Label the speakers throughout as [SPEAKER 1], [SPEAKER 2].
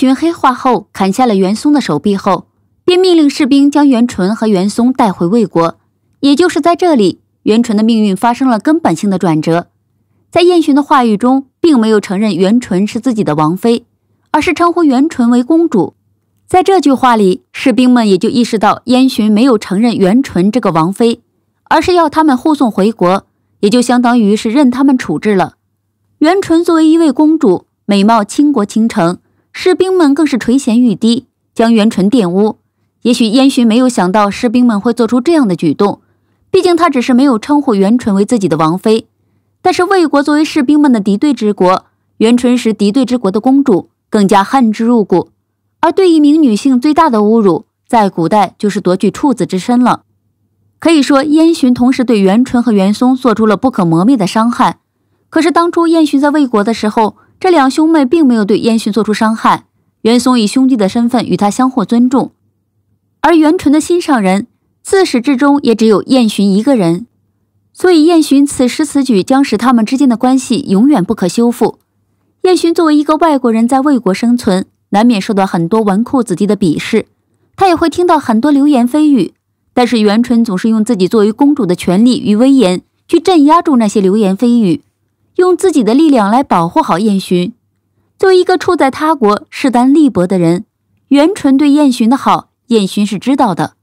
[SPEAKER 1] 寻黑化后，砍下了袁松的手臂后，便命令士兵将袁纯和袁松带回魏国。也就是在这里，袁纯的命运发生了根本性的转折。在燕洵的话语中，并没有承认袁纯是自己的王妃，而是称呼袁纯为公主。在这句话里，士兵们也就意识到燕洵没有承认袁纯这个王妃，而是要他们护送回国，也就相当于是任他们处置了。袁纯作为一位公主，美貌倾国倾城。士兵们更是垂涎欲滴，将元淳玷污。也许燕洵没有想到士兵们会做出这样的举动，毕竟他只是没有称呼元淳为自己的王妃。但是魏国作为士兵们的敌对之国，元淳是敌对之国的公主，更加恨之入骨。而对一名女性最大的侮辱，在古代就是夺取处子之身了。可以说，燕洵同时对元淳和元松做出了不可磨灭的伤害。可是当初燕洵在魏国的时候。这两兄妹并没有对燕洵做出伤害，袁松以兄弟的身份与他相互尊重，而袁纯的心上人自始至终也只有燕洵一个人，所以燕洵此时此举将使他们之间的关系永远不可修复。燕洵作为一个外国人在魏国生存，难免受到很多纨绔子弟的鄙视，他也会听到很多流言蜚语，但是袁纯总是用自己作为公主的权利与威严去镇压住那些流言蜚语。用自己的力量来保护好燕洵。作为一个处在他国势单力薄的人，袁纯对燕洵的好，燕洵是知道的。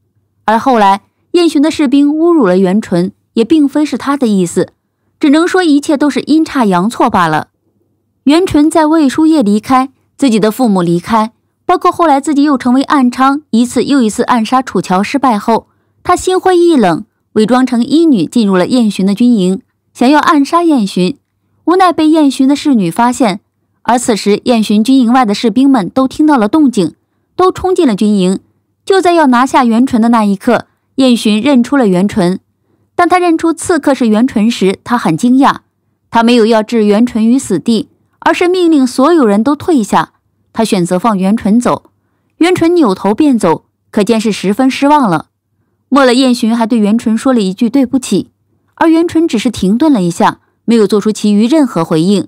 [SPEAKER 1] 而后来燕洵的士兵侮辱了袁纯，也并非是他的意思，只能说一切都是阴差阳错罢了。袁纯在魏书夜离开，自己的父母离开，包括后来自己又成为暗娼，一次又一次暗杀楚乔失败后，他心灰意冷，伪装成医女进入了燕洵的军营，想要暗杀燕洵。无奈被燕洵的侍女发现，而此时燕洵军营外的士兵们都听到了动静，都冲进了军营。就在要拿下袁纯的那一刻，燕洵认出了袁纯。当他认出刺客是袁纯时，他很惊讶。他没有要置袁纯于死地，而是命令所有人都退下。他选择放袁纯走。袁纯扭头便走，可见是十分失望了。末了，燕洵还对袁纯说了一句对不起，而袁纯只是停顿了一下。没有做出其余任何回应，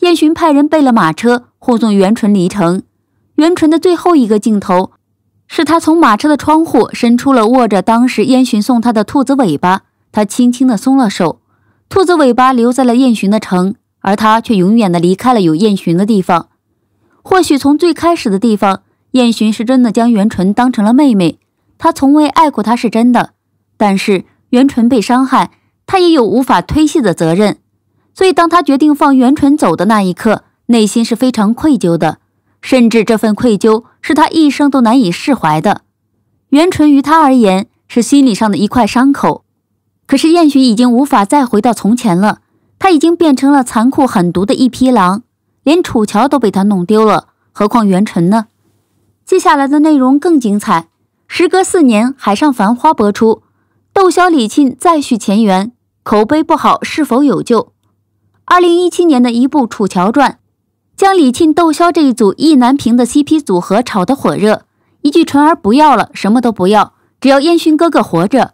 [SPEAKER 1] 燕洵派人备了马车护送袁纯离城。袁纯的最后一个镜头是他从马车的窗户伸出了握着当时燕洵送他的兔子尾巴，他轻轻的松了手，兔子尾巴留在了燕洵的城，而他却永远的离开了有燕洵的地方。或许从最开始的地方，燕洵是真的将袁纯当成了妹妹，他从未爱过她是真的，但是袁纯被伤害。他也有无法推卸的责任，所以当他决定放袁纯走的那一刻，内心是非常愧疚的，甚至这份愧疚是他一生都难以释怀的。袁纯于他而言是心理上的一块伤口，可是燕洵已经无法再回到从前了，他已经变成了残酷狠毒的一匹狼，连楚乔都被他弄丢了，何况袁纯呢？接下来的内容更精彩。时隔四年，《海上繁花》播出，窦骁、李沁再续前缘。口碑不好是否有救？二零一七年的一部《楚乔传》，将李沁窦骁这一组意难平的 CP 组合炒得火热。一句“纯儿不要了，什么都不要，只要烟熏哥哥活着”，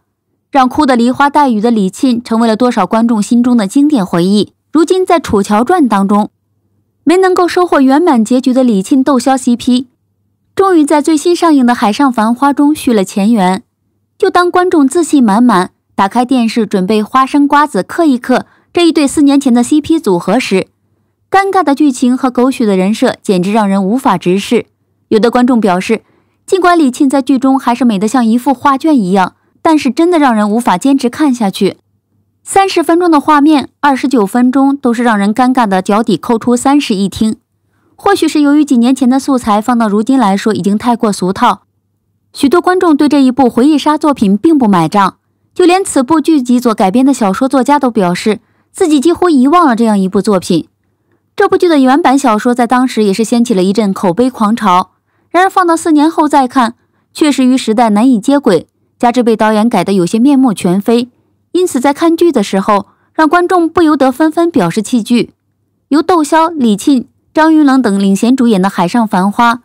[SPEAKER 1] 让哭得梨花带雨的李沁成为了多少观众心中的经典回忆。如今在《楚乔传》当中，没能够收获圆满结局的李沁窦骁 CP，终于在最新上映的《海上繁花》中续了前缘。就当观众自信满满。打开电视，准备花生瓜子嗑一嗑。这一对四年前的 CP 组合时，尴尬的剧情和狗血的人设简直让人无法直视。有的观众表示，尽管李沁在剧中还是美得像一幅画卷一样，但是真的让人无法坚持看下去。三十分钟的画面，二十九分钟都是让人尴尬的脚底抠出三室一厅。或许是由于几年前的素材放到如今来说已经太过俗套，许多观众对这一部回忆杀作品并不买账。就连此部剧集所改编的小说作家都表示，自己几乎遗忘了这样一部作品。这部剧的原版小说在当时也是掀起了一阵口碑狂潮，然而放到四年后再看，确实与时代难以接轨，加之被导演改得有些面目全非，因此在看剧的时候，让观众不由得纷纷表示弃剧。由窦骁、李沁、张云龙等领衔主演的《海上繁花》，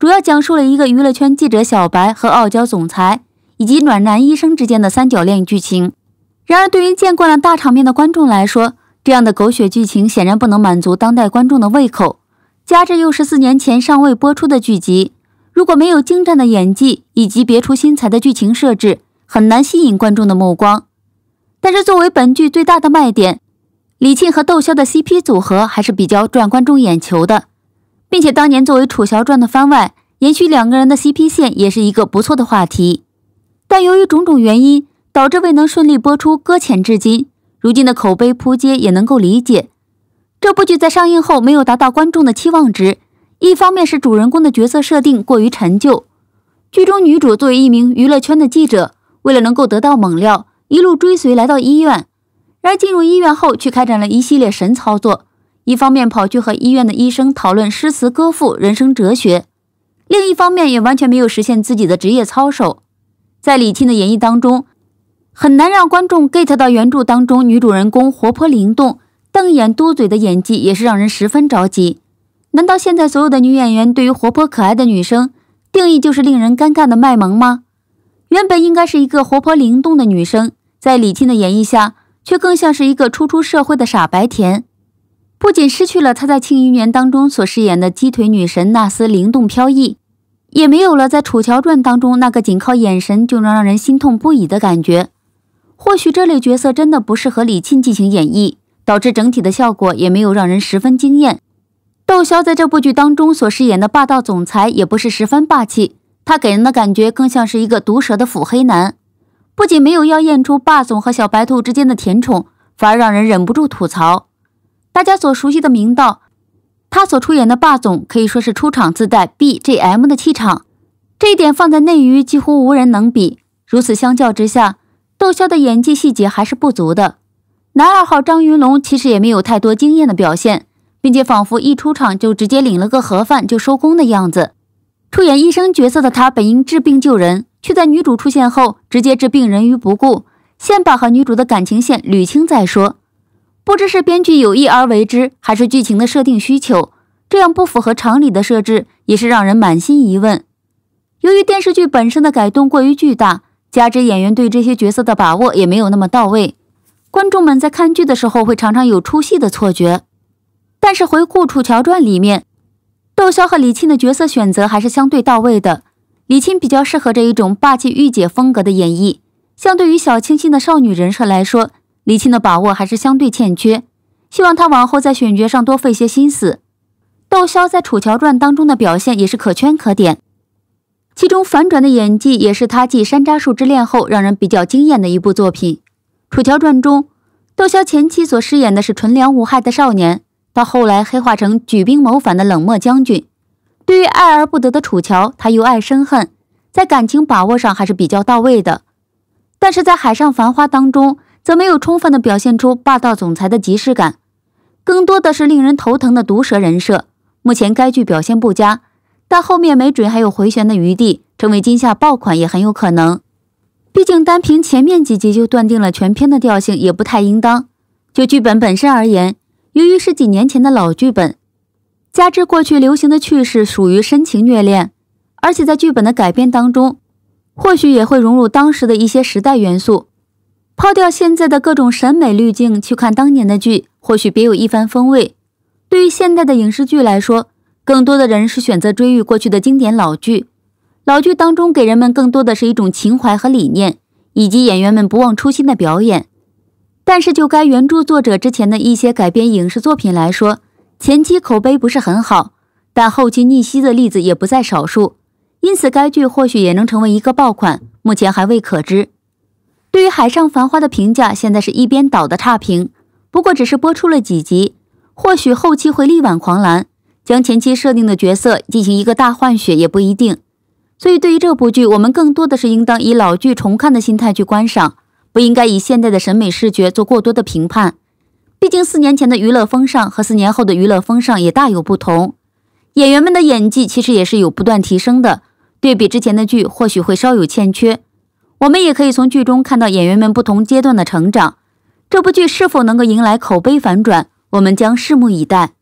[SPEAKER 1] 主要讲述了一个娱乐圈记者小白和傲娇总裁。以及暖男医生之间的三角恋剧情，然而对于见惯了大场面的观众来说，这样的狗血剧情显然不能满足当代观众的胃口。加之又是四年前尚未播出的剧集，如果没有精湛的演技以及别出心裁的剧情设置，很难吸引观众的目光。但是作为本剧最大的卖点，李沁和窦骁的 CP 组合还是比较赚观众眼球的，并且当年作为《楚乔传》的番外，延续两个人的 CP 线也是一个不错的话题。但由于种种原因，导致未能顺利播出，搁浅至今。如今的口碑扑街也能够理解。这部剧在上映后没有达到观众的期望值，一方面是主人公的角色设定过于陈旧。剧中女主作为一名娱乐圈的记者，为了能够得到猛料，一路追随来到医院。然而进入医院后，却开展了一系列神操作：一方面跑去和医院的医生讨论诗词歌赋、人生哲学；另一方面也完全没有实现自己的职业操守。在李沁的演绎当中，很难让观众 get 到原著当中女主人公活泼灵动、瞪眼嘟嘴的演技，也是让人十分着急。难道现在所有的女演员对于活泼可爱的女生定义就是令人尴尬的卖萌吗？原本应该是一个活泼灵动的女生，在李沁的演绎下，却更像是一个初出社会的傻白甜。不仅失去了她在《庆余年》当中所饰演的鸡腿女神那丝灵动飘逸。也没有了在《楚乔传》当中那个仅靠眼神就能让人心痛不已的感觉。或许这类角色真的不适合李沁进行演绎，导致整体的效果也没有让人十分惊艳。窦骁在这部剧当中所饰演的霸道总裁也不是十分霸气，他给人的感觉更像是一个毒舌的腹黑男，不仅没有要验出霸总和小白兔之间的甜宠，反而让人忍不住吐槽。大家所熟悉的明道。他所出演的霸总可以说是出场自带 B G M 的气场，这一点放在内娱几乎无人能比。如此相较之下，窦骁的演技细节还是不足的。男二号张云龙其实也没有太多惊艳的表现，并且仿佛一出场就直接领了个盒饭就收工的样子。出演医生角色的他本应治病救人，却在女主出现后直接置病人于不顾，先把和女主的感情线捋清再说。不知是编剧有意而为之，还是剧情的设定需求，这样不符合常理的设置也是让人满心疑问。由于电视剧本身的改动过于巨大，加之演员对这些角色的把握也没有那么到位，观众们在看剧的时候会常常有出戏的错觉。但是回顾《楚乔传》里面，窦骁和李沁的角色选择还是相对到位的。李沁比较适合这一种霸气御姐风格的演绎，相对于小清新的少女人设来说。李沁的把握还是相对欠缺，希望他往后在选角上多费些心思。窦骁在《楚乔传》当中的表现也是可圈可点，其中反转的演技也是他继《山楂树之恋》后让人比较惊艳的一部作品。《楚乔传》中，窦骁前期所饰演的是纯良无害的少年，到后来黑化成举兵谋反的冷漠将军。对于爱而不得的楚乔，他由爱生恨，在感情把握上还是比较到位的。但是在《海上繁花》当中，则没有充分的表现出霸道总裁的即视感，更多的是令人头疼的毒舌人设。目前该剧表现不佳，但后面没准还有回旋的余地，成为今夏爆款也很有可能。毕竟单凭前面几集就断定了全片的调性也不太应当。就剧本本身而言，由于是几年前的老剧本，加之过去流行的趣事属于深情虐恋，而且在剧本的改编当中，或许也会融入当时的一些时代元素。抛掉现在的各种审美滤镜去看当年的剧，或许别有一番风味。对于现代的影视剧来说，更多的人是选择追忆过去的经典老剧。老剧当中给人们更多的是一种情怀和理念，以及演员们不忘初心的表演。但是就该原著作者之前的一些改编影视作品来说，前期口碑不是很好，但后期逆袭的例子也不在少数。因此，该剧或许也能成为一个爆款，目前还未可知。对于《海上繁花》的评价，现在是一边倒的差评。不过，只是播出了几集，或许后期会力挽狂澜，将前期设定的角色进行一个大换血也不一定。所以，对于这部剧，我们更多的是应当以老剧重看的心态去观赏，不应该以现代的审美视觉做过多的评判。毕竟，四年前的娱乐风尚和四年后的娱乐风尚也大有不同，演员们的演技其实也是有不断提升的。对比之前的剧，或许会稍有欠缺。我们也可以从剧中看到演员们不同阶段的成长。这部剧是否能够迎来口碑反转？我们将拭目以待。